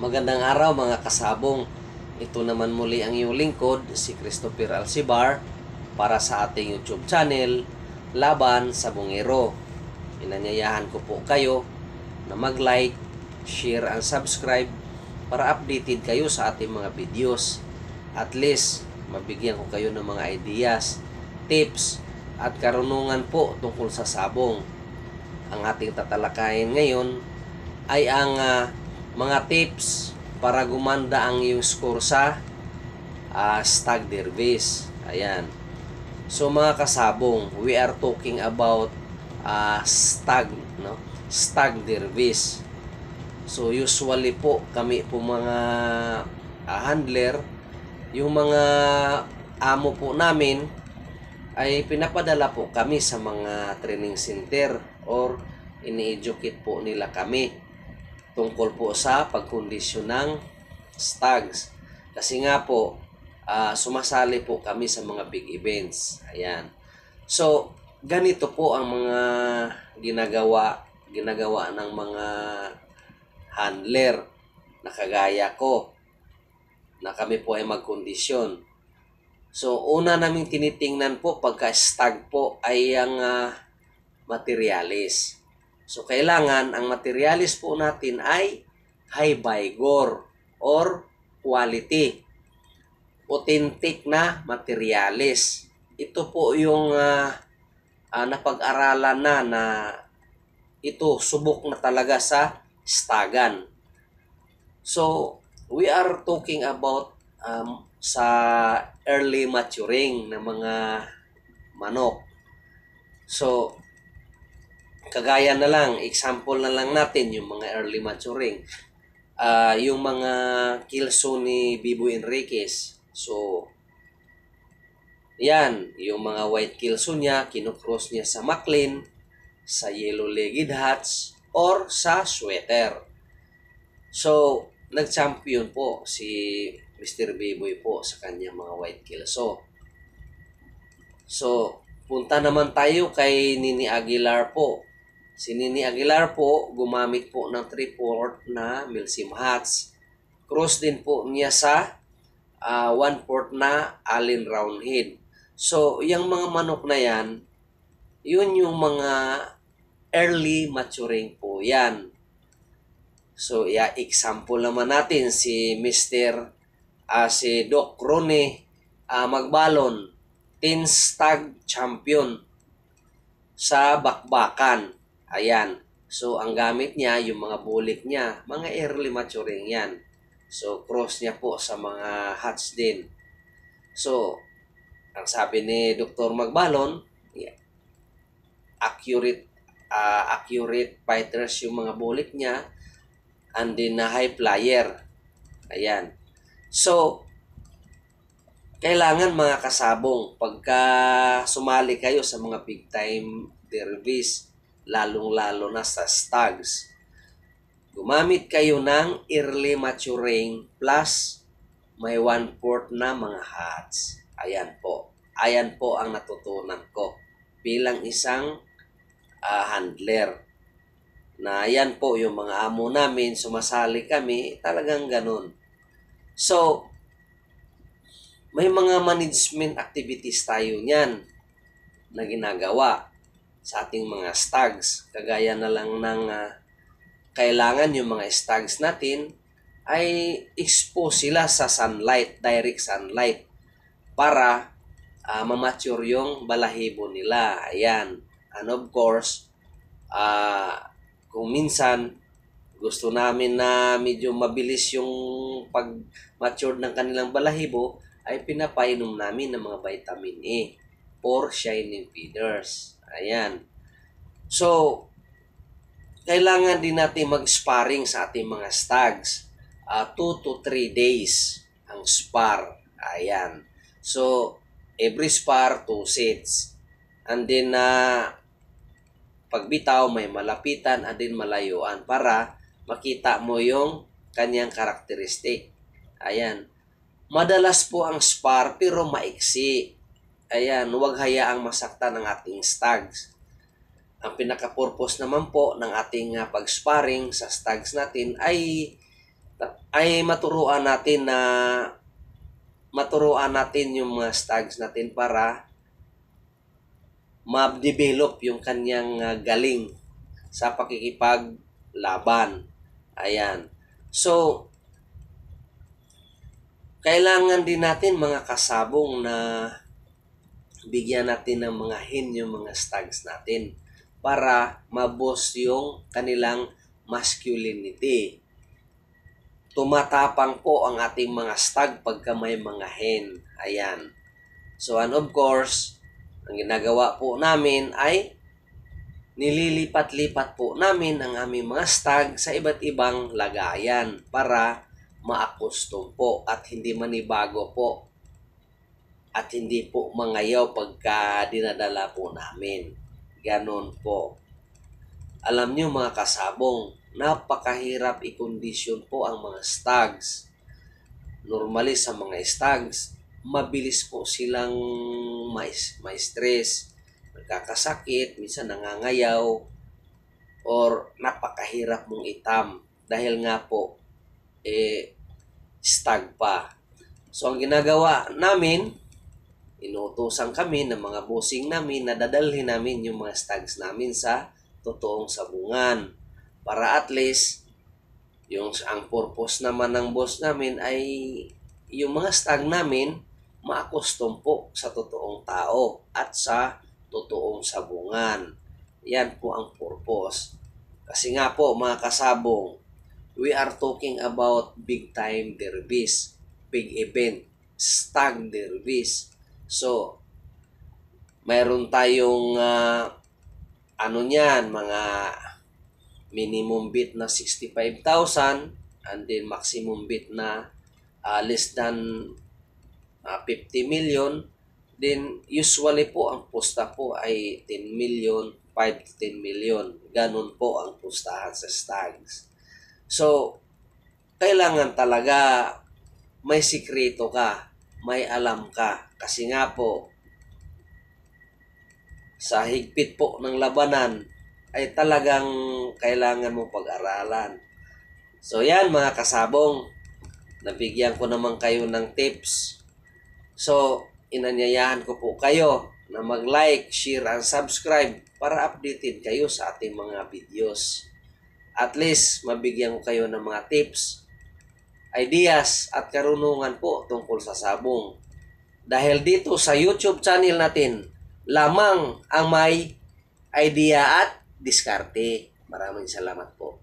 Magandang araw mga kasabong. Ito naman muli ang iyong lingkod, si Christopher Alcibar, para sa ating YouTube channel, Laban sa Bungero. Inanyayahan ko po kayo na mag-like, share, and subscribe para updated kayo sa ating mga videos. At least, mabigyan ko kayo ng mga ideas, tips, at karunungan po tungkol sa sabong. Ang ating tatalakayin ngayon ay ang uh, mga tips para gumanda ang iyong score sa uh, stag derbies. Ayan. So mga kasabong, we are talking about uh, stag, no? Stag derbies. So usually po kami po mga uh, handler, yung mga amo po namin ay pinapadala po kami sa mga training center or ini-educate po nila kami tungkol po sa pagkondisyon ng stags. Kasi nga po, uh, sumasali po kami sa mga big events. Ayan. So, ganito po ang mga ginagawa ginagawa ng mga handler na kagaya ko na kami po ay magkondisyon. So, una naming tinitingnan po pagka-stag po ay ang uh, ah, materialis. So, kailangan ang materialis po natin ay high vigor or quality. Authentic na materialis. Ito po yung uh, uh, napag-aralan na na ito subok na talaga sa stagan. So, we are talking about um, sa early maturing ng mga manok. So, Kagaya na lang, example na lang natin yung mga early maturing. Uh, yung mga kilso ni Bibo Enriquez. So, yan, yung mga white kilso niya, kinocross niya sa Maclean, sa yellow-legged hats, or sa sweater. So, nag-champion po si Mr. Biboy po sa kanyang mga white kilso. So, punta naman tayo kay Nini Aguilar po. Si Nini Aguilar po, gumamit po ng 3-4 na Milsim Hats. Cross din po niya sa uh, ah, 1-4 na Allen Roundhead. So, yung mga manok na yan, yun yung mga early maturing po yan. So, i-example naman natin si Mr. Uh, ah, si Doc Crone uh, ah, Magbalon, Teen Stag Champion sa Bakbakan. Ayan. So, ang gamit niya, yung mga bulik niya, mga early maturing yan. So, cross niya po sa mga hats din. So, ang sabi ni Dr. Magbalon, yeah, accurate uh, accurate fighters yung mga bulik niya and then na high flyer. Ayan. So, kailangan mga kasabong pagka sumali kayo sa mga big time derbies lalong-lalo na sa stags. Gumamit kayo ng early maturing plus may one-fourth na mga hats. Ayan po. Ayan po ang natutunan ko bilang isang uh, handler. Na ayan po yung mga amo namin, sumasali kami, talagang ganun. So, may mga management activities tayo niyan na ginagawa sa ating mga stags. Kagaya na lang ng uh, kailangan yung mga stags natin ay expose sila sa sunlight, direct sunlight para uh, mamature yung balahibo nila. Ayan. And of course, uh, kung minsan gusto namin na medyo mabilis yung pag-mature ng kanilang balahibo, ay pinapainom namin ng mga vitamin E for shining feeders. Ayan. So, kailangan din natin mag-sparring sa ating mga stags. 2 uh, ah, to 3 days ang spar. Ayan. So, every spar, two sets. And then, uh, pagbitaw, may malapitan, at din malayuan para makita mo yung kanyang karakteristik. Ayan. Madalas po ang spar pero maiksi. Ayan, huwag hayaang masaktan ng ating stags. Ang pinaka-purpose naman po ng ating uh, pag-sparring sa stags natin ay ay maturuan natin na maturuan natin yung mga stags natin para ma-develop yung kanyang uh, galing sa pakikipaglaban. Ayan. So, kailangan din natin mga kasabong na bigyan natin ng mga hen yung mga stags natin para mabos yung kanilang masculinity. Tumatapang po ang ating mga stag pagka may mga hen. Ayan. So and of course, ang ginagawa po namin ay nililipat-lipat po namin ang aming mga stag sa iba't ibang lagayan para maakustom po at hindi manibago po at hindi po mangayaw pagka dinadala po namin. Ganon po. Alam nyo mga kasabong, napakahirap i-condition po ang mga stags. Normally sa mga stags, mabilis po silang ma stress, nagkakasakit, minsan nangangayaw, or napakahirap mong itam dahil nga po, eh, stag pa. So, ang ginagawa namin, Inuutosan kami ng mga bossing namin na dadalhin namin yung mga stags namin sa totoong sabungan para at least yung ang purpose naman ng boss namin ay yung mga stag namin maakustom po sa totoong tao at sa totoong sabungan. Yan po ang purpose. Kasi nga po mga kasabong, we are talking about big time derbies, big event, stag derbies. So, mayroon tayong uh, ano niyan, mga minimum bid na 65,000 and then maximum bid na uh, less than uh, ah, 50 million then usually po ang pusta po ay 10 million 5 to 10 million ganun po ang pustahan sa stags so kailangan talaga may sikreto ka may alam ka. Kasi nga po, sa higpit po ng labanan ay talagang kailangan mo pag-aralan. So yan mga kasabong, nabigyan ko naman kayo ng tips. So inanyayahan ko po kayo na mag-like, share, and subscribe para updated kayo sa ating mga videos. At least mabigyan ko kayo ng mga tips ideas at karunungan po tungkol sa sabong. Dahil dito sa YouTube channel natin, lamang ang may idea at diskarte. Maraming salamat po.